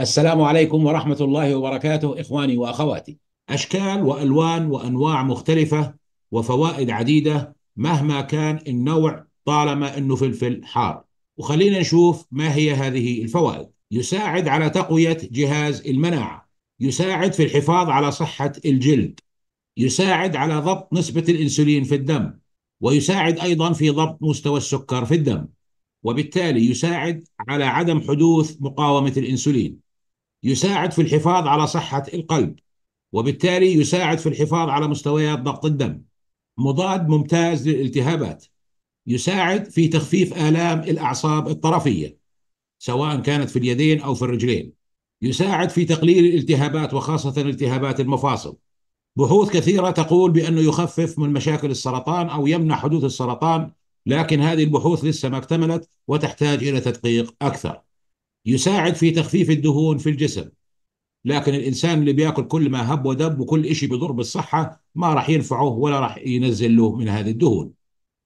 السلام عليكم ورحمة الله وبركاته إخواني وأخواتي أشكال وألوان وأنواع مختلفة وفوائد عديدة مهما كان النوع طالما أنه فلفل حار وخلينا نشوف ما هي هذه الفوائد يساعد على تقوية جهاز المناعة يساعد في الحفاظ على صحة الجلد يساعد على ضبط نسبة الإنسولين في الدم ويساعد أيضا في ضبط مستوى السكر في الدم وبالتالي يساعد على عدم حدوث مقاومة الإنسولين يساعد في الحفاظ على صحة القلب وبالتالي يساعد في الحفاظ على مستويات ضغط الدم مضاد ممتاز للالتهابات يساعد في تخفيف آلام الأعصاب الطرفية سواء كانت في اليدين أو في الرجلين يساعد في تقليل الالتهابات وخاصة التهابات المفاصل بحوث كثيرة تقول بأنه يخفف من مشاكل السرطان أو يمنع حدوث السرطان لكن هذه البحوث لسه ما اكتملت وتحتاج إلى تدقيق أكثر يساعد في تخفيف الدهون في الجسم لكن الانسان اللي بياكل كل ما هب ودب وكل شيء بيضر بالصحه ما راح ينفعه ولا راح ينزل له من هذه الدهون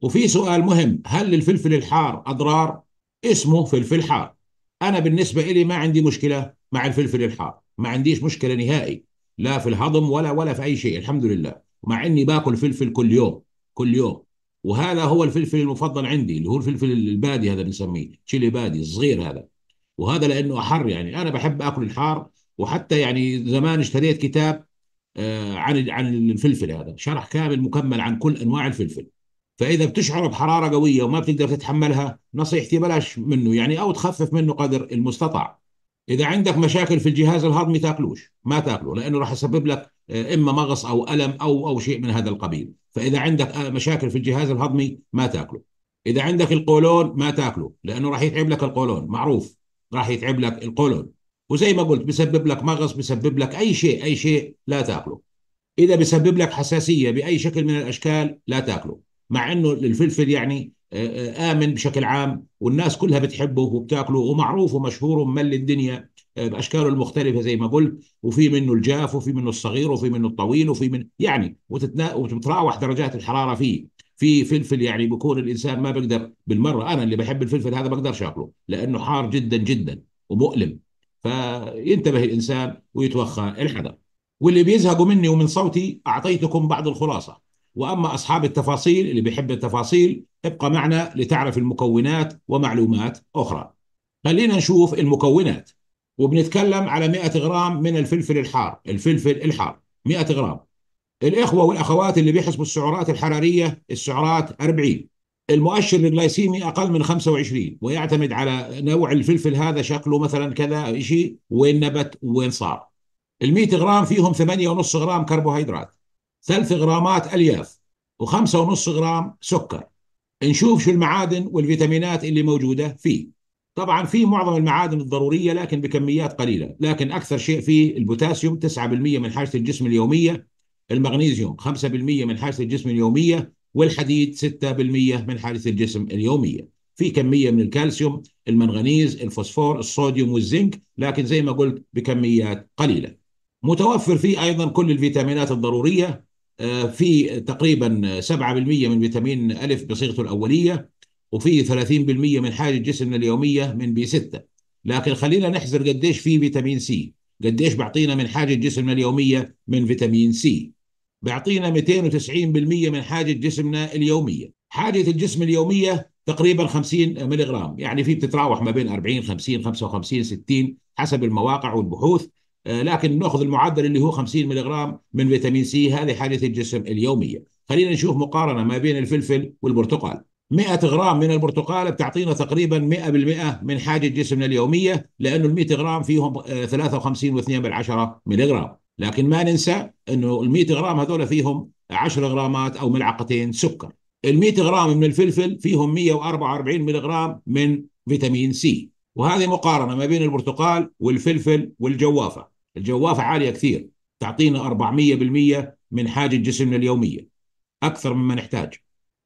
وفي سؤال مهم هل الفلفل الحار اضرار اسمه فلفل حار انا بالنسبه لي ما عندي مشكله مع الفلفل الحار ما عنديش مشكله نهائي لا في الهضم ولا ولا في اي شيء الحمد لله مع اني باكل فلفل كل يوم كل يوم وهذا هو الفلفل المفضل عندي اللي هو الفلفل البادي هذا بنسميه تشيلي بادي الصغير هذا وهذا لانه احر يعني انا بحب اكل الحار وحتى يعني زمان اشتريت كتاب آه، عن عن الفلفل هذا شرح كامل مكمل عن كل انواع الفلفل فاذا بتشعر بحراره قويه وما بتقدر تتحملها نصيحتي بلاش منه يعني او تخفف منه قدر المستطاع اذا عندك مشاكل في الجهاز الهضمي تاكلوش ما تاكله لانه راح يسبب لك آه، اما مغص او الم او او شيء من هذا القبيل فاذا عندك آه، مشاكل في الجهاز الهضمي ما تاكله اذا عندك القولون ما تاكله لانه راح يتعب لك القولون معروف راح يتعب لك القولون وزي ما قلت بسبب لك مغص بسبب لك اي شيء اي شيء لا تاكله اذا بسبب لك حساسيه باي شكل من الاشكال لا تاكله مع انه الفلفل يعني آه، آه، امن بشكل عام والناس كلها بتحبه وبتاكله ومعروف ومشهور وملي الدنيا آه، باشكاله المختلفه زي ما قلت وفي منه الجاف وفي منه الصغير وفي منه الطويل وفي من يعني وتتنا... درجات الحراره فيه في فلفل يعني بكون الانسان ما بقدر بالمره انا اللي بحب الفلفل هذا بقدرش اكله لانه حار جدا جدا ومؤلم فينتبه الانسان ويتوخى الحذر واللي بيزهقوا مني ومن صوتي اعطيتكم بعض الخلاصه واما اصحاب التفاصيل اللي بيحب التفاصيل ابقى معنا لتعرف المكونات ومعلومات اخرى خلينا نشوف المكونات وبنتكلم على 100 غرام من الفلفل الحار الفلفل الحار 100 غرام الإخوة والأخوات اللي بيحسبوا السعرات الحرارية السعرات 40 المؤشر الجلايسيمي اقل من 25 ويعتمد على نوع الفلفل هذا شكله مثلا كذا شيء وين نبت وين صار ال 100 غرام فيهم 8.5 غرام كربوهيدرات ثلاث غرامات الياف و5.5 غرام سكر نشوف شو المعادن والفيتامينات اللي موجوده فيه طبعا في معظم المعادن الضروريه لكن بكميات قليله لكن اكثر شيء فيه البوتاسيوم 9% من حاجه الجسم اليوميه المغنيسيوم 5% من حاله الجسم اليوميه والحديد 6% من حاله الجسم اليوميه في كميه من الكالسيوم المنغنيز الفوسفور الصوديوم والزنك لكن زي ما قلت بكميات قليله متوفر فيه ايضا كل الفيتامينات الضروريه آه، في تقريبا 7% من فيتامين الف بصيغته الاوليه وفي 30% من حاجه جسمنا اليوميه من بي 6 لكن خلينا نحذر قديش في فيتامين سي قديش بيعطينا من حاجه جسمنا اليوميه من فيتامين سي بيعطينا 290% من حاجه جسمنا اليوميه حاجه الجسم اليوميه تقريبا 50 ملغرام يعني في بتتراوح ما بين 40 50 55 60 حسب المواقع والبحوث آه، لكن ناخذ المعدل اللي هو 50 ملغرام من فيتامين سي هذه حاجه الجسم اليوميه خلينا نشوف مقارنه ما بين الفلفل والبرتقال 100 غرام من البرتقال بتعطينا تقريبا 100% من حاجه جسمنا اليوميه لانه ال 100 غرام فيهم 53 آه، و2 بالعشره لكن ما ننسى انه ال 100 غرام هذول فيهم 10 غرامات او ملعقتين سكر ال 100 غرام من الفلفل فيهم 144 ملغ من فيتامين سي وهذه مقارنه ما بين البرتقال والفلفل والجوافه الجوافه عاليه كثير تعطينا 400% من حاجه جسمنا اليوميه اكثر مما نحتاج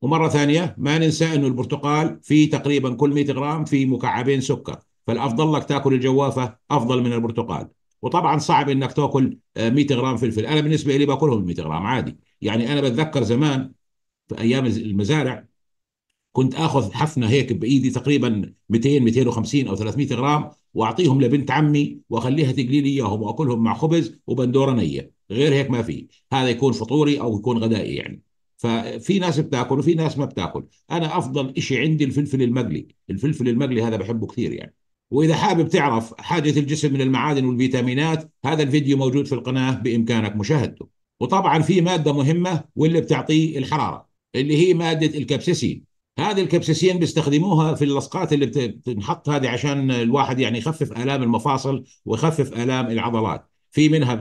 ومره ثانيه ما ننسى انه البرتقال فيه تقريبا كل 100 غرام في مكعبين سكر فالافضل لك تاكل الجوافه افضل من البرتقال وطبعا صعب انك تاكل 100 آه، غرام فلفل انا بالنسبه لي باكلهم 100 غرام عادي يعني انا بتذكر زمان في ايام المزارع كنت اخذ حفنه هيك بايدي تقريبا 200 250 او 300 غرام واعطيهم لبنت عمي واخليها تقلي لي اياهم واكلهم مع خبز وبندوره نيه غير هيك ما في هذا يكون فطوري او يكون غدائي يعني ففي ناس بتاكل وفي ناس ما بتاكل انا افضل شيء عندي الفلفل المقلي الفلفل المقلي هذا بحبه كثير يعني واذا حابب تعرف حاجه الجسم من المعادن والفيتامينات هذا الفيديو موجود في القناه بامكانك مشاهدته وطبعا في ماده مهمه واللي بتعطيه الحراره اللي هي ماده الكبسيسين هذه الكبسيسين بيستخدموها في اللصقات اللي بتنحط هذه عشان الواحد يعني يخفف الام المفاصل ويخفف الام العضلات في منها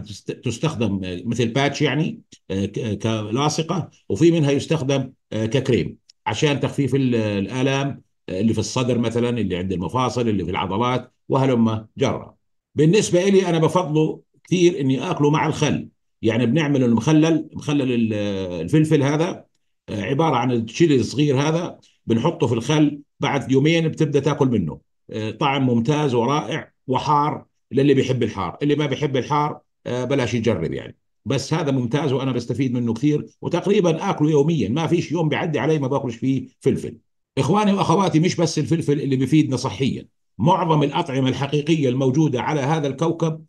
تستخدم مثل باتش يعني آه، كلاصقه وفي منها يستخدم آه، ككريم عشان تخفيف الالام اللي في الصدر مثلا اللي عند المفاصل اللي في العضلات وهلم جرى بالنسبة لي أنا بفضله كثير إني أكله مع الخل يعني بنعمل المخلل مخلل الفلفل هذا آه، عبارة عن التشيلي الصغير هذا بنحطه في الخل بعد يومين بتبدأ تاكل منه آه، طعم ممتاز ورائع وحار للي بيحب الحار اللي ما بيحب الحار آه، بلاش يجرب يعني بس هذا ممتاز وانا بستفيد منه كثير وتقريبا اكله يوميا ما فيش يوم بيعدي علي ما باكلش فيه فلفل إخواني وأخواتي مش بس الفلفل اللي بيفيدنا صحيا معظم الأطعمة الحقيقية الموجودة على هذا الكوكب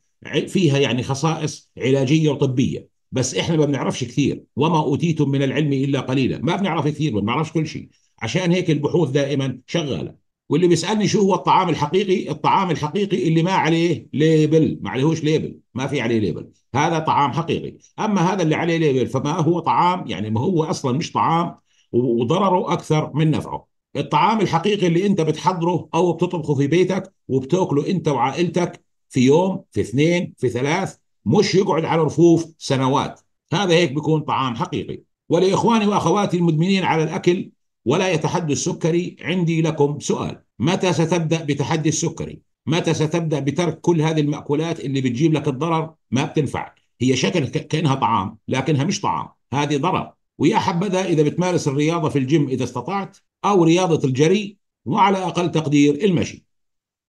فيها يعني خصائص علاجية وطبية بس إحنا ما بنعرفش كثير وما أوتيتم من العلم إلا قليلا ما بنعرف كثير ما بنعرفش كل شيء عشان هيك البحوث دائما شغالة واللي بيسألني شو هو الطعام الحقيقي الطعام الحقيقي اللي ما عليه ليبل ما عليهوش ليبل ما في عليه ليبل هذا طعام حقيقي أما هذا اللي عليه ليبل فما هو طعام يعني ما هو أصلا مش طعام وضرره أكثر من نفعه الطعام الحقيقي اللي انت بتحضره او بتطبخه في بيتك وبتاكله انت وعائلتك في يوم في اثنين في ثلاث مش يقعد على رفوف سنوات هذا هيك بيكون طعام حقيقي ولاخواني واخواتي المدمنين على الاكل ولا يتحدى السكري عندي لكم سؤال متى ستبدا بتحدي السكري متى ستبدا بترك كل هذه الماكولات اللي بتجيب لك الضرر ما بتنفع هي شكل كانها طعام لكنها مش طعام هذه ضرر ويا حبذا اذا بتمارس الرياضه في الجيم اذا استطعت أو رياضة الجري وعلى أقل تقدير المشي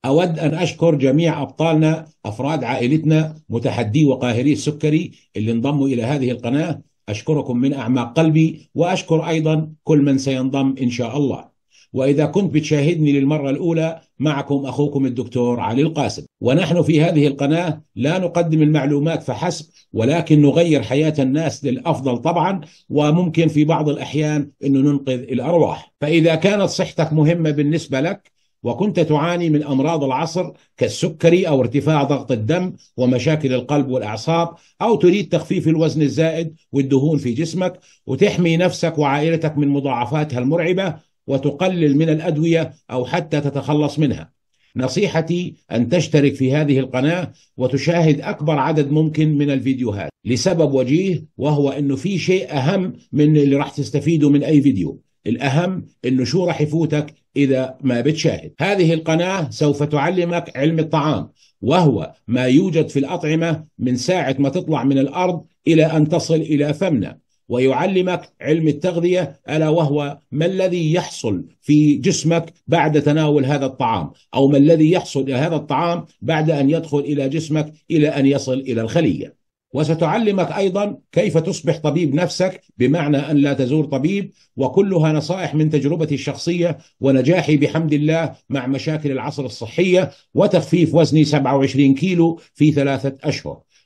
أود أن أشكر جميع أبطالنا أفراد عائلتنا متحدي وقاهري السكري اللي انضموا إلى هذه القناة أشكركم من أعماق قلبي وأشكر أيضا كل من سينضم إن شاء الله وإذا كنت بتشاهدني للمرة الأولى معكم أخوكم الدكتور علي القاسم ونحن في هذه القناة لا نقدم المعلومات فحسب ولكن نغير حياة الناس للأفضل طبعا وممكن في بعض الأحيان أنه ننقذ الأرواح فإذا كانت صحتك مهمة بالنسبة لك وكنت تعاني من امراض العصر كالسكري او ارتفاع ضغط الدم ومشاكل القلب والاعصاب او تريد تخفيف الوزن الزائد والدهون في جسمك وتحمي نفسك وعائلتك من مضاعفاتها المرعبه وتقلل من الادويه او حتى تتخلص منها. نصيحتي ان تشترك في هذه القناه وتشاهد اكبر عدد ممكن من الفيديوهات لسبب وجيه وهو انه في شيء اهم من اللي راح تستفيده من اي فيديو. الأهم أنه شو راح يفوتك إذا ما بتشاهد هذه القناة سوف تعلمك علم الطعام وهو ما يوجد في الأطعمة من ساعة ما تطلع من الأرض إلى أن تصل إلى فمنا ويعلمك علم التغذيه الا وهو ما الذي يحصل في جسمك بعد تناول هذا الطعام او ما الذي يحصل هذا الطعام بعد ان يدخل الى جسمك الى ان يصل الى الخليه وستعلمك ايضا كيف تصبح طبيب نفسك بمعنى ان لا تزور طبيب وكلها نصائح من تجربتي الشخصيه ونجاحي بحمد الله مع مشاكل العصر الصحيه وتخفيف وزني 27 كيلو في ثلاثه اشهر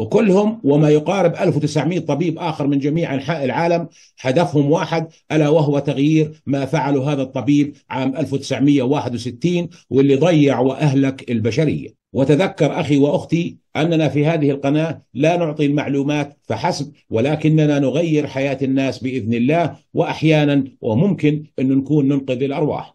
وكلهم وما يقارب 1900 طبيب آخر من جميع أنحاء العالم هدفهم واحد ألا وهو تغيير ما فعله هذا الطبيب عام 1961 واللي ضيع وأهلك البشرية وتذكر اخي واختي اننا في هذه القناه لا نعطي المعلومات فحسب ولكننا نغير حياه الناس باذن الله واحيانا وممكن ان نكون ننقذ الارواح